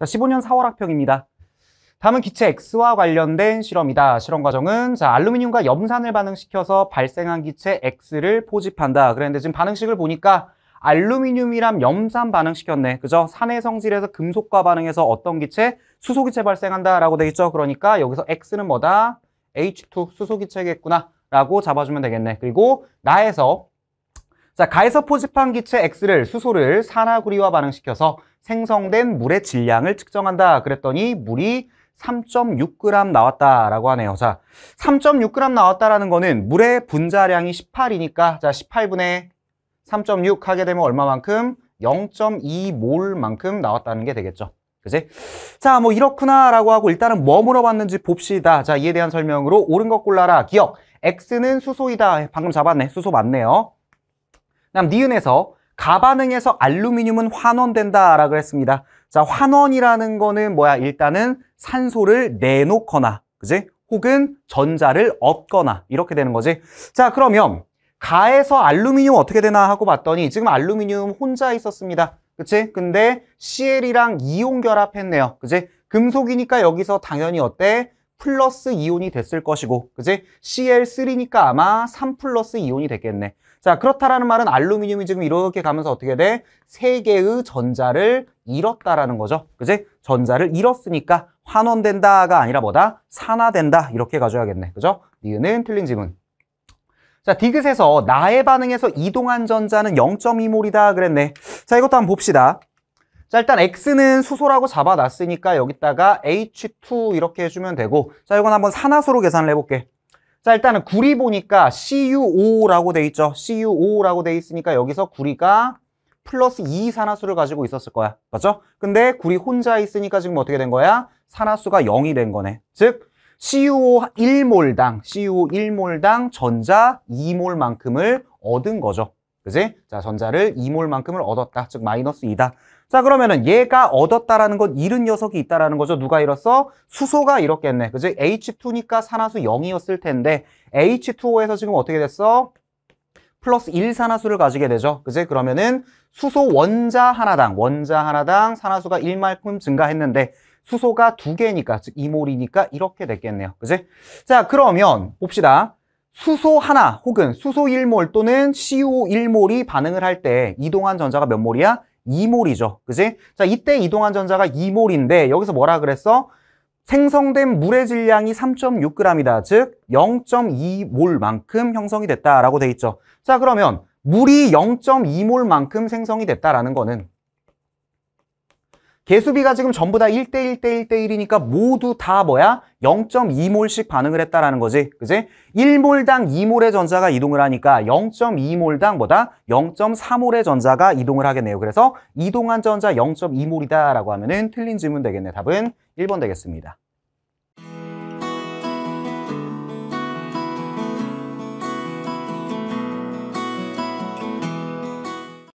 자, 15년 4월 학평입니다. 다음은 기체 X와 관련된 실험이다. 실험 과정은 자, 알루미늄과 염산을 반응시켜서 발생한 기체 X를 포집한다. 그랬는데 지금 반응식을 보니까 알루미늄이랑 염산 반응시켰네. 그죠? 산의 성질에서 금속과 반응해서 어떤 기체? 수소기체 발생한다라고 되겠죠 그러니까 여기서 X는 뭐다? H2 수소기체겠구나. 라고 잡아주면 되겠네. 그리고 나에서 자, 가에서 포집한 기체 X를 수소를 산화구리와 반응시켜서 생성된 물의 질량을 측정한다. 그랬더니 물이 3.6g 나왔다라고 하네요. 자, 3.6g 나왔다라는 거는 물의 분자량이 18이니까 자, 18분의 3.6 하게 되면 얼마만큼? 0.2몰만큼 나왔다는 게 되겠죠. 그지? 자, 뭐 이렇구나라고 하고 일단은 뭐 물어봤는지 봅시다. 자, 이에 대한 설명으로 옳은 것 골라라. 기억. X는 수소이다. 방금 잡았네. 수소 맞네요. 다음 니은에서 가반응에서 알루미늄은 환원된다라고 했습니다. 자, 환원이라는 거는 뭐야? 일단은 산소를 내놓거나, 그지? 혹은 전자를 얻거나 이렇게 되는 거지. 자, 그러면 가에서 알루미늄 어떻게 되나 하고 봤더니 지금 알루미늄 혼자 있었습니다. 그치? 근데 CL이랑 이온 결합했네요. 그지 금속이니까 여기서 당연히 어때? 플러스 이온이 됐을 것이고 그지 Cl3니까 아마 3 플러스 이온이 됐겠네 자 그렇다라는 말은 알루미늄이 지금 이렇게 가면서 어떻게 돼? 세 개의 전자를 잃었다라는 거죠 그지 전자를 잃었으니까 환원된다가 아니라 뭐다? 산화된다 이렇게 가져야겠네 그죠? 니은은 틀린 지문 자, 디귿에서 나의 반응에서 이동한 전자는 0.2몰이다 그랬네. 자, 이것도 한번 봅시다. 자 일단 x는 수소라고 잡아놨으니까 여기다가 h2 이렇게 해주면 되고 자 이건 한번 산화수로 계산을 해볼게 자 일단은 구리 보니까 CuO라고 돼 있죠 CuO라고 돼 있으니까 여기서 구리가 플러스 2 산화수를 가지고 있었을 거야 맞죠? 근데 구리 혼자 있으니까 지금 어떻게 된 거야? 산화수가 0이 된 거네 즉 CuO 1몰당 CuO 1몰당 전자 2몰만큼을 얻은 거죠 그지? 자, 전자를 2몰만큼을 얻었다. 즉, 마이너스 2다. 자, 그러면은 얘가 얻었다라는 건 잃은 녀석이 있다라는 거죠. 누가 잃었어? 수소가 잃었겠네. 그지? H2니까 산화수 0이었을 텐데, H2O에서 지금 어떻게 됐어? 플러스 1산화수를 가지게 되죠. 그지? 그러면은 수소 원자 하나당, 원자 하나당 산화수가 1만큼 증가했는데, 수소가 두 개니까, 즉, 2몰이니까 이렇게 됐겠네요. 그지? 자, 그러면 봅시다. 수소 하나 혹은 수소 1몰 또는 CO 1몰이 반응을 할 때 이동한 전자가 몇 몰이야? 2몰이죠. 그지? 자, 이때 이동한 전자가 2몰인데 여기서 뭐라 그랬어? 생성된 물의 질량이 3.6g이다. 즉 0.2몰만큼 형성이 됐다라고 돼 있죠. 자, 그러면 물이 0.2몰만큼 생성이 됐다라는 거는 개수비가 지금 전부 다 1대1, 대1대1이니까 모두 다 뭐야? 0.2몰씩 반응을 했다라는 거지. 그지? 1몰당 2몰의 전자가 이동을 하니까 0.2몰당 뭐다? 0.3몰의 전자가 이동을 하겠네요. 그래서 이동한 전자 0.2몰이다라고 하면은 틀린 질문 되겠네. 답은 1번 되겠습니다.